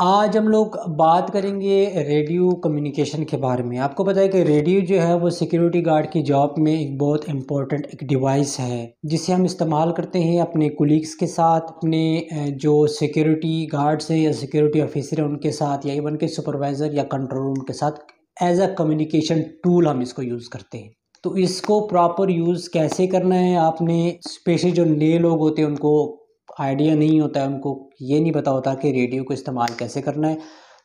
आज हम लोग बात करेंगे रेडियो कम्युनिकेशन के बारे में आपको पता है कि रेडियो जो है वो सिक्योरिटी गार्ड की जॉब में एक बहुत इम्पोर्टेंट एक डिवाइस है जिसे हम इस्तेमाल करते हैं अपने कुलीग्स के साथ अपने जो सिक्योरिटी गार्ड्स हैं या सिक्योरिटी ऑफिसर हैं उनके साथ या इवन के सुपरवाइज़र या कंट्रोल रूम के साथ एज अ कम्युनिकेशन टूल हम इसको यूज़ करते हैं तो इसको प्रॉपर यूज़ कैसे करना है आपने स्पेशली जो नए लोग होते हैं उनको आइडिया नहीं होता है उनको ये नहीं पता होता कि रेडियो को इस्तेमाल कैसे करना है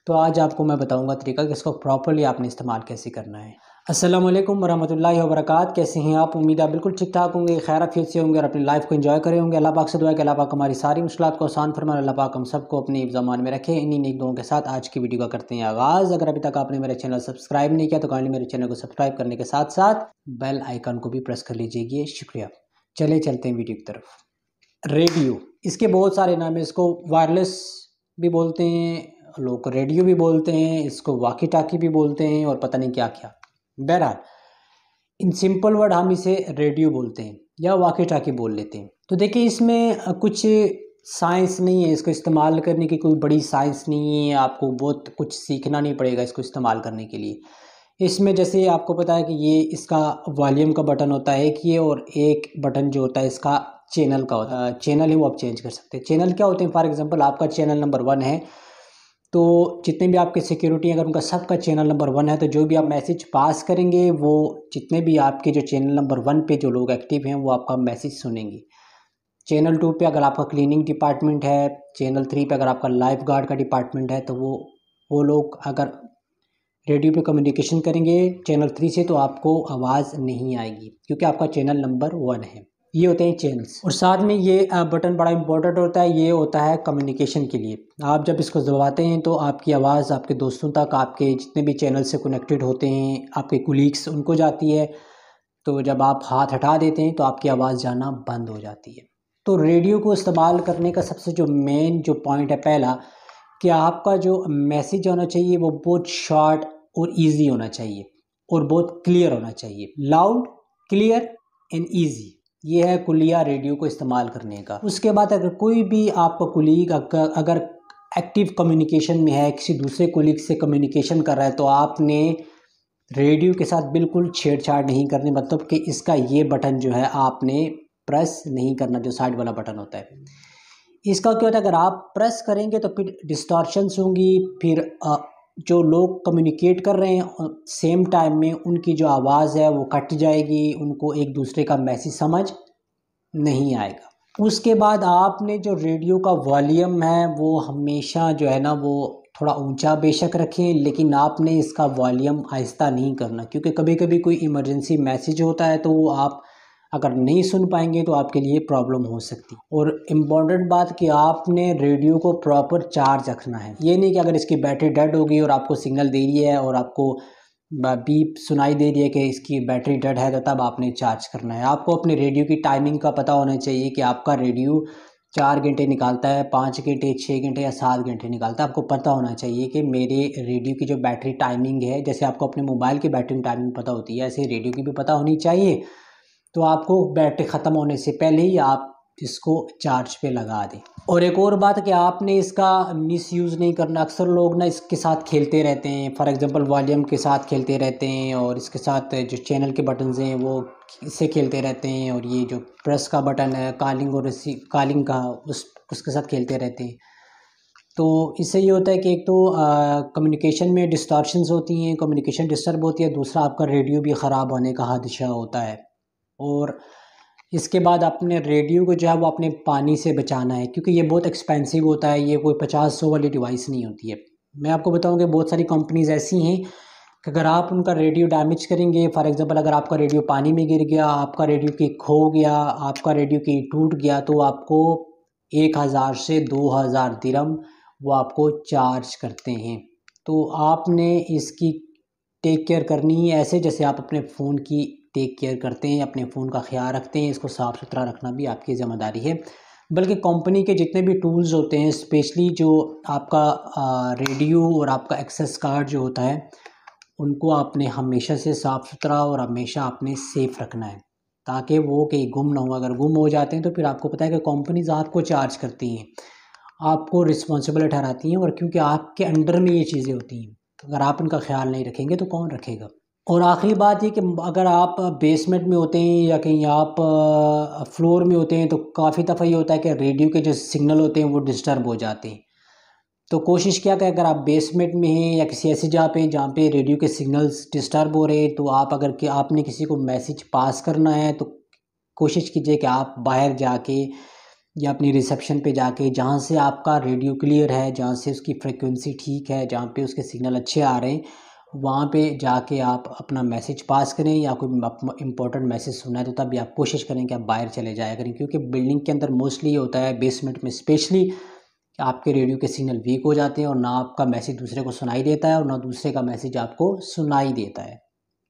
तो आज आपको मैं बताऊंगा तरीका कि इसको प्रॉपरली आपने इस्तेमाल कैसे करना है असलम वरहमल वरक कैसे हैं आप उम्मीद है बिल्कुल ठीक ठाक होंगे खैर फिर से होंगे और अपनी लाइफ को इंजॉय करें होंगे अल्लाह पाक से दुआ कि अल्लाह पाक हमारी सारी मुश्किल को आसान फरमाए अल्लाह पाक हम सबको अपने जमान में रखें इन्हीं नेक दुआओं के साथ आज की वीडियो का करते हैं आगाज़ अगर अभी तक आपने मेरे चैनल सब्सक्राइब नहीं किया तो काइंडली मेरे चैनल को सब्सक्राइब करने के साथ साथ बेल आइकन को भी प्रेस कर लीजिएगा शुक्रिया चले चलते हैं वीडियो की तरफ रेडियो इसके बहुत सारे नाम है इसको वायरलेस भी बोलते हैं लोग रेडियो भी बोलते हैं इसको वाकी टाकी भी बोलते हैं और पता नहीं क्या क्या बहरहाल इन सिंपल वर्ड हम इसे रेडियो बोलते हैं या वाकी टाकी बोल लेते हैं तो देखिए इसमें कुछ साइंस नहीं है इसको इस्तेमाल करने की कोई बड़ी साइंस नहीं है आपको बहुत कुछ सीखना नहीं पड़ेगा इसको इस्तेमाल करने के लिए इसमें जैसे आपको पता है कि ये इसका वॉल्यूम का बटन होता है एक ये और एक बटन जो होता है इसका चैनल का होता है चैनल है वो आप चेंज कर सकते हैं चैनल क्या होते हैं फॉर एग्जांपल आपका चैनल नंबर वन है तो जितने भी आपके सिक्योरिटी अगर उनका सबका चैनल नंबर वन है तो जो भी आप मैसेज पास करेंगे वो जितने भी आपके जो चैनल नंबर वन पे जो लोग एक्टिव हैं वो आपका मैसेज सुनेंगे चैनल टू पे अगर आपका क्लीनिंग डिपार्टमेंट है चैनल थ्री पे अगर आपका लाइफ गार्ड का डिपार्टमेंट है तो वो वो लोग अगर रेडियो पे कम्युनिकेशन करेंगे चैनल थ्री से तो आपको आवाज़ नहीं आएगी क्योंकि आपका चैनल नंबर वन है ये होते हैं चैनल्स और साथ में ये बटन बड़ा इंपॉर्टेंट होता है ये होता है कम्युनिकेशन के लिए आप जब इसको दबाते हैं तो आपकी आवाज़ आपके दोस्तों तक आपके जितने भी चैनल से कनेक्टेड होते हैं आपके कुलीग्स उनको जाती है तो जब आप हाथ हटा देते हैं तो आपकी आवाज़ जाना बंद हो जाती है तो रेडियो को इस्तेमाल करने का सबसे जो मेन जो पॉइंट है पहला कि आपका जो मैसेज होना चाहिए वो बहुत शॉर्ट और ईजी होना चाहिए और बहुत क्लियर होना चाहिए लाउड क्लियर एंड ईजी ये है कुलिया रेडियो को इस्तेमाल करने का उसके बाद अगर कोई भी आपका कुलीग अगर एक्टिव कम्युनिकेशन में है किसी दूसरे कुलीग से कम्युनिकेशन कर रहा है तो आपने रेडियो के साथ बिल्कुल छेड़छाड़ नहीं करनी मतलब कि इसका ये बटन जो है आपने प्रेस नहीं करना जो साइड वाला बटन होता है इसका क्या होता है अगर आप प्रेस करेंगे तो फिर डिस्टॉर्शंस होंगी फिर जो लोग कम्युनिकेट कर रहे हैं सेम टाइम में उनकी जो आवाज़ है वो कट जाएगी उनको एक दूसरे का मैसेज समझ नहीं आएगा उसके बाद आपने जो रेडियो का वॉल्यूम है वो हमेशा जो है ना वो थोड़ा ऊंचा बेशक रखें लेकिन आपने इसका वॉल्यूम आहिस्ता नहीं करना क्योंकि कभी कभी कोई इमरजेंसी मैसेज होता है तो वो आप अगर नहीं सुन पाएंगे तो आपके लिए प्रॉब्लम हो सकती और इम्पॉर्टेंट बात कि आपने रेडियो को प्रॉपर चार्ज रखना है ये नहीं कि अगर इसकी बैटरी डेड हो गई और आपको सिग्नल दे रही है और आपको बीप सुनाई दे रही है कि इसकी बैटरी डेड है तो तब आपने चार्ज करना है आपको अपने रेडियो की टाइमिंग का पता होना चाहिए कि आपका रेडियो चार घंटे निकालता है पाँच घंटे छः घंटे या सात घंटे निकालता है आपको पता होना चाहिए कि मेरे रेडियो की जो बैटरी टाइमिंग है जैसे आपको अपने मोबाइल की बैटरी टाइमिंग पता होती है ऐसे रेडियो की भी पता होनी चाहिए तो आपको बैटरी ख़त्म होने से पहले ही आप इसको चार्ज पे लगा दें और एक और बात कि आपने इसका मिस यूज़ नहीं करना अक्सर लोग ना इसके साथ खेलते रहते हैं फॉर एग्जांपल वॉल्यूम के साथ खेलते रहते हैं और इसके साथ जो चैनल के बटन्स हैं वो इससे खेलते रहते हैं और ये जो प्रेस का बटन है कॉलिंग और रिसी कॉलिंग का उस उसके साथ खेलते रहते हैं तो इससे ये होता है कि एक तो कम्युनिकेशन में डिस्टॉर्शन होती हैं कम्युनिकेशन डिस्टर्ब होती है दूसरा आपका रेडियो भी ख़राब होने का हादसा होता है और इसके बाद आपने रेडियो को जो है वो अपने पानी से बचाना है क्योंकि ये बहुत एक्सपेंसिव होता है ये कोई पचास सौ वाली डिवाइस नहीं होती है मैं आपको बताऊं कि बहुत सारी कंपनीज़ ऐसी हैं कि अगर आप उनका रेडियो डैमेज करेंगे फॉर एग्ज़ाम्पल अगर आपका रेडियो पानी में गिर गया आपका रेडियो की खो गया आपका रेडियो की टूट गया तो आपको एक हज़ार से दो हज़ार दिरम वो आपको चार्ज करते हैं तो आपने इसकी टेक केयर करनी है ऐसे जैसे आप अपने फ़ोन की टेक केयर करते हैं अपने फ़ोन का ख्याल रखते हैं इसको साफ़ सुथरा रखना भी आपकी ज़िम्मेदारी है बल्कि कंपनी के जितने भी टूल्स होते हैं स्पेशली जो आपका रेडियो और आपका एक्सेस कार्ड जो होता है उनको आपने हमेशा से साफ़ सुथरा और हमेशा आपने सेफ़ रखना है ताकि वो कहीं गुम ना हो अगर गुम हो जाते हैं तो फिर आपको पता है कि कंपनीज आपको चार्ज करती हैं आपको रिस्पॉन्सिबल ठहराती हैं और क्योंकि आपके अंडर में ये चीज़ें होती हैं अगर आप उनका ख्याल नहीं रखेंगे तो कौन रखेगा और आखिरी बात ये कि अगर आप बेसमेंट में होते हैं या कहीं आप फ्लोर में होते हैं तो काफ़ी दफ़ा ये होता है कि रेडियो के जो सिग्नल होते हैं वो डिस्टर्ब हो जाते हैं तो कोशिश क्या करें अगर आप बेसमेंट में हैं या किसी ऐसी जगह पे हैं जहाँ पे रेडियो के सिग्नल्स डिस्टर्ब हो रहे हैं तो आप अगर कि आपने किसी को मैसेज पास करना है तो कोशिश कीजिए कि आप बाहर जाके या अपनी रिसेप्शन पे जाके जहाँ से आपका रेडियो क्लियर है जहाँ से उसकी फ्रिक्वेंसी ठीक है जहाँ पे उसके सिग्नल अच्छे आ रहे हैं वहाँ पे जाके आप अपना मैसेज पास करें या कोई इंपॉर्टेंट मैसेज सुना है तो भी आप कोशिश करें कि आप बाहर चले जाया करें क्योंकि बिल्डिंग के अंदर मोस्टली ये होता है बेसमेंट में स्पेशली आपके रेडियो के सिग्नल वीक हो जाते हैं और ना आपका मैसेज दूसरे को सुनाई देता है और ना दूसरे का मैसेज आपको सुनाई देता है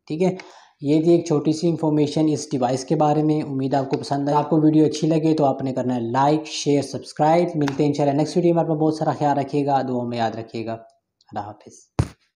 ठीक है ये थी एक छोटी सी इन्फॉर्मेशन इस डिवाइस के बारे में उम्मीद आपको पसंद है आपको वीडियो अच्छी लगे तो आपने करना है लाइक शेयर सब्सक्राइब मिलते हैं इंशाल्लाह नेक्स्ट वीडियो में आपका बहुत सारा ख्याल रखिएगा दो में याद रखिएगा अल्लाह हाफिज़